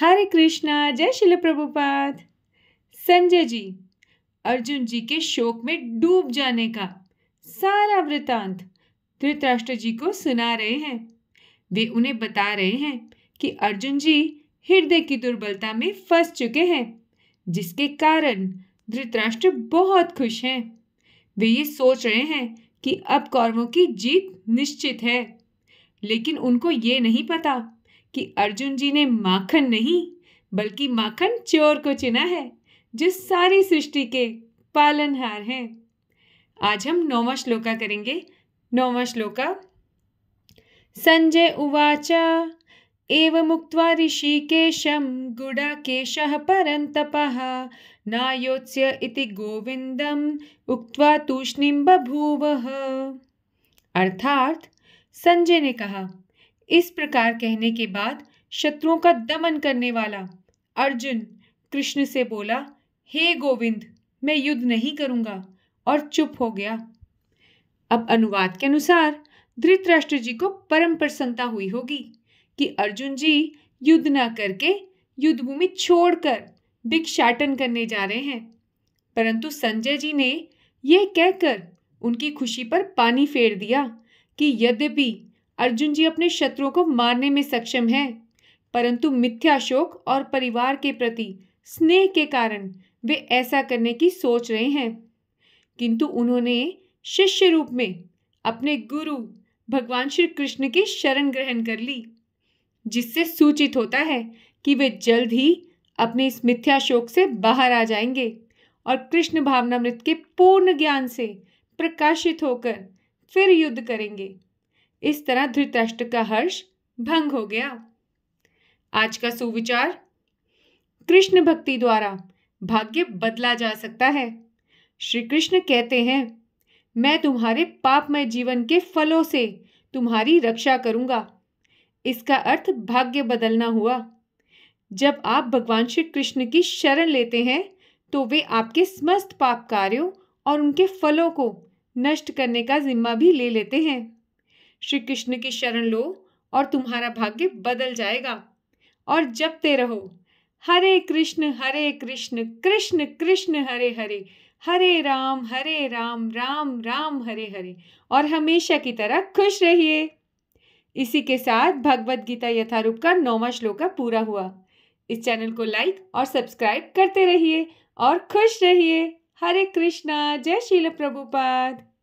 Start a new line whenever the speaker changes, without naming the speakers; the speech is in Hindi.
हरे कृष्णा जय शिल प्रभुपाद संजय जी अर्जुन जी के शोक में डूब जाने का सारा वृतांत धृतराष्ट्र जी को सुना रहे हैं वे उन्हें बता रहे हैं कि अर्जुन जी हृदय की दुर्बलता में फंस चुके हैं जिसके कारण धृतराष्ट्र बहुत खुश हैं वे ये सोच रहे हैं कि अब कौरवों की जीत निश्चित है लेकिन उनको ये नहीं पता कि अर्जुन जी ने माखन नहीं बल्कि माखन चोर को चुना है जो सारी सृष्टि के पालनहार हैं आज हम नौवा श्लोका करेंगे नौवा श्लोका संजय उवाचा एव मुक्त्वा ऋषिकेशं गुडाकेशः परन्तपः नायोत्स्य इति गोविन्दम् उक्त्वा तूष्णीं बभूव अर्थात संजय ने कहा इस प्रकार कहने के बाद शत्रुओं का दमन करने वाला अर्जुन कृष्ण से बोला हे hey गोविंद मैं युद्ध नहीं करूँगा और चुप हो गया अब अनुवाद के अनुसार धृतराष्ट्र जी को परम प्रसन्नता हुई होगी कि अर्जुन जी युद्ध ना करके युद्ध भूमि छोड़कर भिक्षाटन करने जा रहे हैं परंतु संजय जी ने यह कहकर उनकी खुशी पर पानी फेर दिया कि यद्यपि अर्जुन जी अपने शत्रुओं को मारने में सक्षम हैं परंतु मिथ्या शोक और परिवार के प्रति स्नेह के कारण वे ऐसा करने की सोच रहे हैं किंतु उन्होंने शिष्य रूप में अपने गुरु भगवान श्री कृष्ण की शरण ग्रहण कर ली जिससे सूचित होता है कि वे जल्द ही अपने इस मिथ्या शोक से बाहर आ जाएंगे और कृष्ण भावनामृत के पूर्ण ज्ञान से प्रकाशित होकर फिर युद्ध करेंगे इस तरह धृतराष्ट्र का हर्ष भंग हो गया आज का सुविचार कृष्ण भक्ति द्वारा भाग्य बदला जा सकता है श्री कृष्ण कहते हैं मैं तुम्हारे पापमय जीवन के फलों से तुम्हारी रक्षा करूंगा इसका अर्थ भाग्य बदलना हुआ जब आप भगवान श्री कृष्ण की शरण लेते हैं तो वे आपके समस्त पाप कार्यों और उनके फलों को नष्ट करने का जिम्मा भी ले लेते हैं श्री कृष्ण की शरण लो और तुम्हारा भाग्य बदल जाएगा और जपते रहो हरे कृष्ण हरे कृष्ण कृष्ण कृष्ण हरे हरे हरे राम हरे राम राम राम हरे हरे और हमेशा की तरह खुश रहिए इसी के साथ भगवत गीता यथारूप का नौवा श्लोक पूरा हुआ इस चैनल को लाइक और सब्सक्राइब करते रहिए और खुश रहिए हरे कृष्णा जय शिल प्रभुपाद